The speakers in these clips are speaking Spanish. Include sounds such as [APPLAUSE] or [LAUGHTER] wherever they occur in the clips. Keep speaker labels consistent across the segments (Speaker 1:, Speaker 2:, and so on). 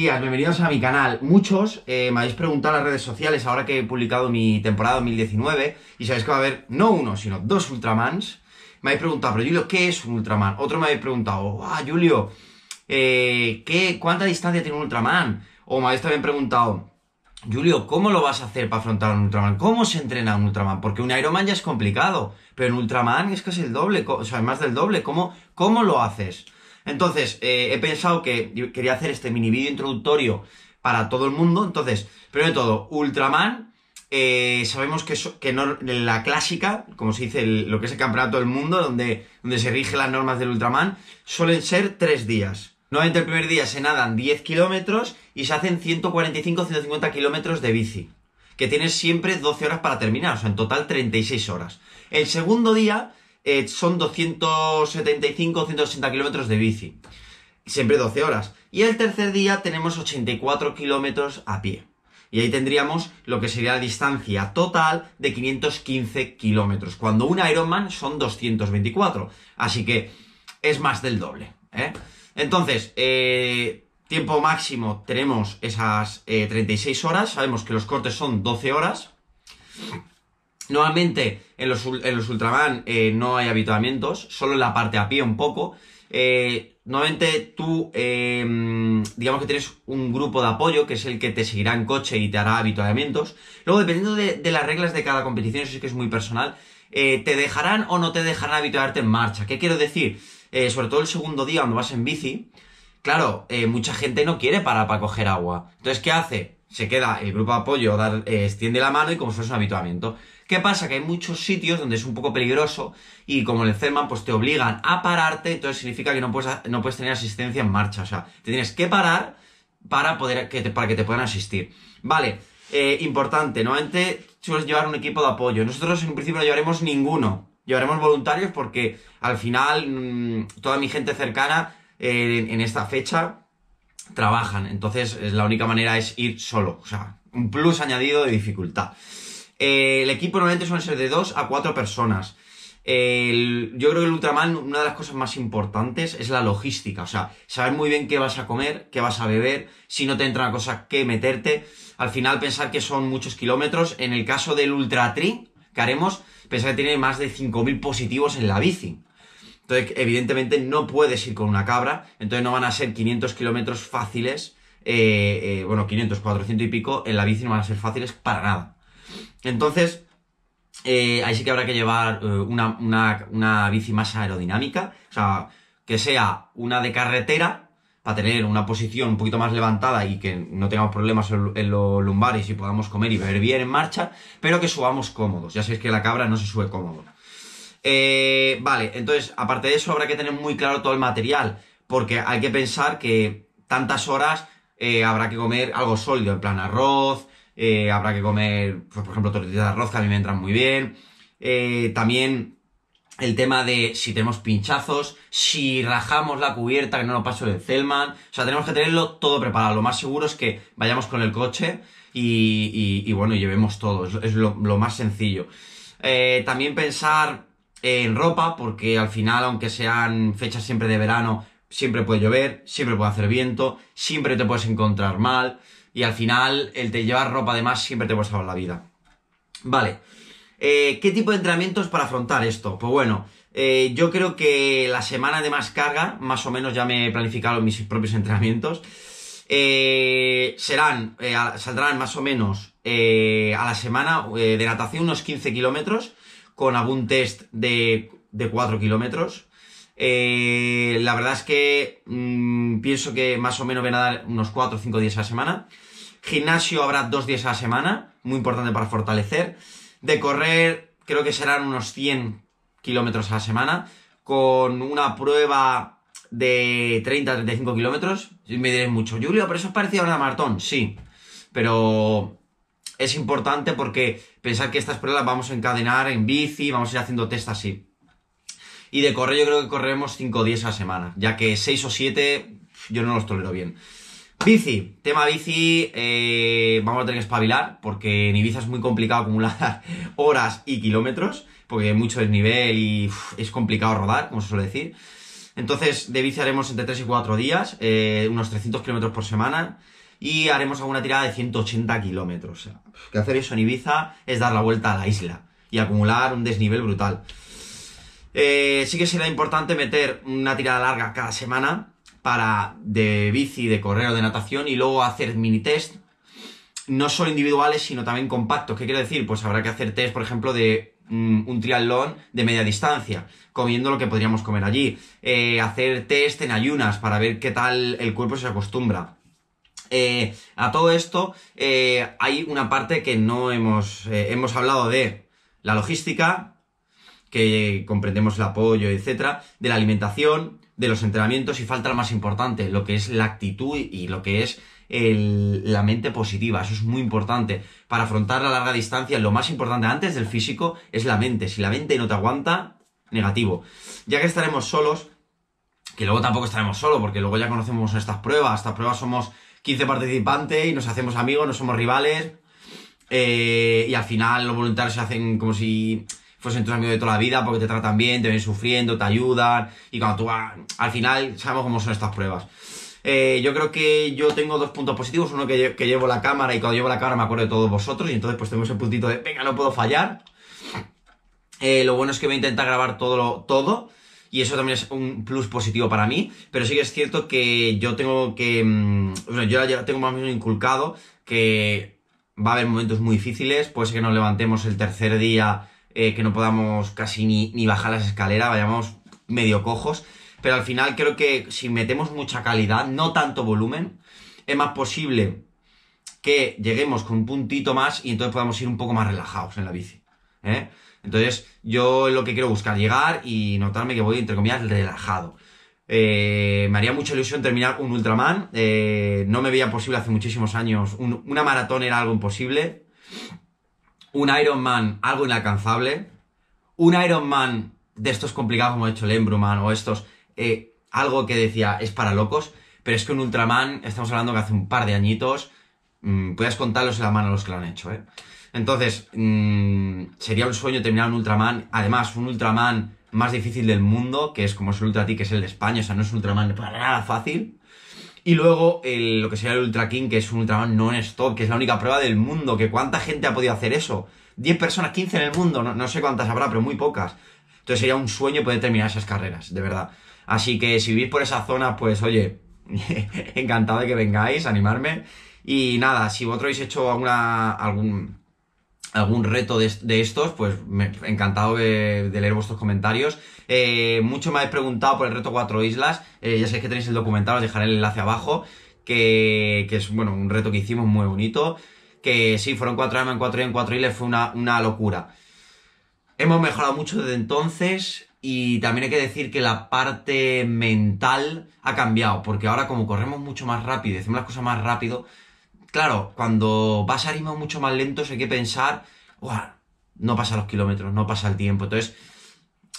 Speaker 1: bienvenidos a mi canal. Muchos eh, me habéis preguntado en las redes sociales ahora que he publicado mi temporada 2019 y sabéis que va a haber no uno, sino dos Ultramans. Me habéis preguntado, pero Julio, ¿qué es un Ultraman? Otro me habéis preguntado, ah, Julio, eh, ¿qué, ¿cuánta distancia tiene un Ultraman? O me habéis también preguntado, Julio, ¿cómo lo vas a hacer para afrontar un Ultraman? ¿Cómo se entrena un Ultraman? Porque un Ironman ya es complicado, pero un Ultraman es casi el doble, o sea, más del doble. cómo lo haces? Entonces, eh, he pensado que quería hacer este mini vídeo introductorio para todo el mundo. Entonces, primero de todo, Ultraman. Eh, sabemos que, la clásica, como se dice, lo que es el campeonato del mundo, donde, donde se rigen las normas del Ultraman, suelen ser tres días. Nuevamente, el primer día se nadan 10 kilómetros y se hacen 145-150 kilómetros de bici, que tienes siempre 12 horas para terminar, o sea, en total 36 horas. El segundo día eh, son 275, 160 kilómetros de bici. Siempre 12 horas. Y el tercer día tenemos 84 kilómetros a pie. Y ahí tendríamos lo que sería la distancia total de 515 kilómetros. Cuando un Ironman son 224. Así que es más del doble. ¿eh? Entonces, eh, tiempo máximo tenemos esas 36 horas. Sabemos que los cortes son 12 horas. Nuevamente, en los, en Ultraman eh, no hay habituamientos solo en la parte a pie un poco. Eh, nuevamente tú, eh, digamos que tienes un grupo de apoyo, que es el que te seguirá en coche y te hará habituamientos Luego, dependiendo de, las reglas de cada competición, eso sí que es muy personal, te dejarán o no te dejarán habituarte en marcha. ¿Qué quiero decir? sobre todo el segundo día, cuando vas en bici, claro, mucha gente no quiere parar para coger agua. Entonces, ¿qué hace? se queda el grupo de apoyo, dar, eh, extiende la mano y como es un habituamiento. ¿Qué pasa? Que hay muchos sitios donde es un poco peligroso y como el Zerman, pues te obligan a pararte, entonces significa que no puedes, no puedes tener asistencia en marcha, o sea, te tienes que parar para, poder, que te, para que te puedan asistir. Vale, eh, importante, nuevamente sueles llevar un equipo de apoyo. Nosotros en principio no llevaremos ninguno, llevaremos voluntarios porque al final mm, toda mi gente cercana eh, en esta fecha trabajan. Entonces, la única manera es ir solo. O sea, un plus añadido de dificultad. Eh, el equipo normalmente suele ser de 2 a 4 personas. yo creo que el Ultraman, una de las cosas más importantes es la logística. O sea, saber muy bien qué vas a comer, qué vas a beber, si no te una cosa, que meterte. Al final, pensar que son muchos kilómetros. En el caso del Ultra Tri que haremos, pensar que tiene más de 5.000 positivos en la bici. Entonces, evidentemente no puedes ir con una cabra, entonces no van a ser 500 kilómetros fáciles, eh, eh, bueno, 500, 400 y pico, en la bici no van a ser fáciles para nada. Entonces, eh, ahí sí que habrá que llevar una, una bici más aerodinámica, o sea, que sea una de carretera, para tener una posición un poquito más levantada y que no tengamos problemas en los lumbares y podamos comer y beber bien en marcha, pero que subamos cómodos. Ya sabéis que la cabra no se sube cómodo. Eh, vale, entonces, aparte de eso, habrá que tener muy claro todo el material, porque hay que pensar que tantas horas eh, habrá que comer algo sólido, en plan arroz, eh, habrá que comer, pues, por ejemplo, tortillas de arroz que a mí me entran muy bien. también el tema de si tenemos pinchazos, si rajamos la cubierta, que no lo paso el Zellman O sea, tenemos que tenerlo todo preparado. Lo más seguro es que vayamos con el coche y, bueno, llevemos todo. Es, lo, más sencillo. también pensar en ropa, porque al final, aunque sean fechas siempre de verano, siempre puede llover, siempre puede hacer viento, siempre te puedes encontrar mal, y al final el te llevar ropa de más siempre te puede salvar la vida. Vale, eh, ¿qué tipo de entrenamientos para afrontar esto? Pues bueno, eh, yo creo que la semana de más carga, más o menos ya me he planificado mis propios [LAUGHS] entrenamientos, eh, serán, saldrán más o menos a la semana de natación unos 15 kilómetros, con algún test de, 4 kilómetros. Eh, la verdad es que mm, pienso que más o menos van a dar unos 4 o 5 días a la semana. Gimnasio habrá 2 días a la semana, muy importante para fortalecer. De correr creo que serán unos 100 kilómetros a la semana, con una prueba de 30 a 35 kilómetros. Y me diréis mucho, Julio, pero eso es parecido a una maratón, sí. Pero es importante porque pensar que estas pruebas las vamos a encadenar en bici, vamos a ir haciendo test así. Y de correr yo creo que corremos 5 días a la semana, ya que 6 o 7 yo no los tolero bien. Bici, tema bici, eh, vamos a tener que espabilar porque en Ibiza es muy complicado acumular [LAUGHS] horas y kilómetros, porque hay mucho desnivel y es complicado rodar, como se suele decir. Entonces, de bici haremos entre 3 y 4 días, eh, unos 300 kilómetros por semana y haremos alguna tirada de 180 kilómetros. Ah. que hacer eso en Ibiza es dar la vuelta a la isla y acumular un desnivel brutal. Eh, sí que será importante meter una tirada larga cada semana para de bici, de correo, de natación y luego hacer mini test, no solo individuales, sino también compactos. ¿Qué quiere decir? Pues habrá que hacer test, por ejemplo, de mm, un triatlón de media distancia, comiendo lo que podríamos comer allí, eh, hacer test en ayunas para ver qué tal el cuerpo se acostumbra, eh, a todo esto eh, hay una parte que no hemos, eh, hemos hablado de la logística, que comprendemos el apoyo, etcétera, de la alimentación, de los entrenamientos y falta lo más importante, lo que es la actitud y lo que es la mente positiva. Eso es muy importante. Para afrontar la larga distancia, lo más importante antes del físico es la mente. Si la mente no te aguanta, negativo. Ya que estaremos solos, que luego tampoco estaremos solos, porque luego ya conocemos estas pruebas, estas pruebas somos 15 participantes y nos hacemos amigos, no somos rivales. Eh, y al final los voluntarios se hacen como si fuesen tus amigos de toda la vida porque te tratan bien, te ven sufriendo, te ayudan. Y cuando tú vas, al final sabemos cómo son estas pruebas. Eh, yo creo que yo tengo dos puntos positivos. Uno que, que llevo la cámara y cuando llevo la cámara me acuerdo de todos vosotros. Y entonces pues tengo ese puntito de, venga, no puedo fallar. Eh, lo bueno es que voy a intentar grabar todo, todo y eso también es un plus positivo para mí, pero sí que es cierto que yo tengo que, mm, bueno, yo ya tengo más o menos inculcado que va a haber momentos muy difíciles, puede ser que nos levantemos el tercer día, eh, que no podamos casi ni, ni bajar las escaleras, vayamos medio cojos, pero al final creo que si metemos mucha calidad, no tanto volumen, es más posible que lleguemos con un puntito más y entonces podamos ir un poco más relajados en la bici. ¿eh? Entonces, yo lo que quiero buscar, llegar y notarme que voy, entre comillas, relajado. Eh, me haría mucha ilusión terminar un Ultraman. Eh, no me veía posible hace muchísimos años. una maratón era algo imposible. Un Iron Man, algo inalcanzable. Un Iron Man de estos complicados como he hecho el Embruman o estos, eh, algo que decía es para locos. Pero es que un Ultraman, estamos hablando que hace un par de añitos, mm, puedes contarlos en la mano a los que lo han hecho, ¿eh? Entonces, mm, sería un sueño terminar un Ultraman. Además, un Ultraman más difícil del mundo, que es como es el Ultra T, que es el de España, o sea, no es un Ultraman para nada fácil. Y luego lo que sería el Ultra King, que es un Ultraman non-stop, que es la única prueba del mundo, que cuánta gente ha podido hacer eso. 10 personas, 15 en el mundo, no, sé cuántas habrá, pero muy pocas. Entonces sería un sueño poder terminar esas carreras, de verdad. Así que si vivís por esa zona, pues oye, [LAUGHS] encantado de que vengáis, animarme. Y nada, si vosotros habéis hecho alguna, algún, algún reto de, estos, pues me, encantado de, leer vuestros comentarios. Eh, mucho me habéis preguntado por el reto Cuatro Islas, eh, ya sabéis que tenéis el documental, os dejaré el enlace abajo, que, que es bueno, un reto que hicimos muy bonito, que sí, fueron cuatro armas en cuatro en cuatro islas, fue una, una locura. Hemos mejorado mucho desde entonces y también hay que decir que la parte mental ha cambiado, porque ahora como corremos mucho más rápido, hacemos las cosas más rápido, claro, cuando vas a ritmos mucho más lentos hay que pensar, no pasa los kilómetros, no pasa el tiempo. Entonces,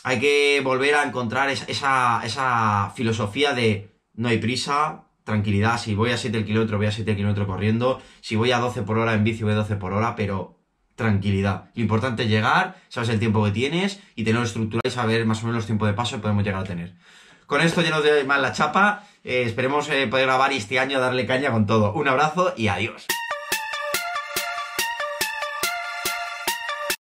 Speaker 1: hay que volver a encontrar esa, esa, esa filosofía de no hay prisa, tranquilidad. Si voy a 7 kilómetro voy a 7 kilómetro corriendo. Si voy a 12 por hora en bici, voy a 12 por hora, pero tranquilidad. Lo importante es llegar, sabes el tiempo que tienes y tenerlo estructurado y saber más o menos los tiempos de paso que podemos llegar a tener. Con esto ya de doy más la chapa. Eh, esperemos eh, poder grabar este año, darle caña con todo. Un abrazo y adiós.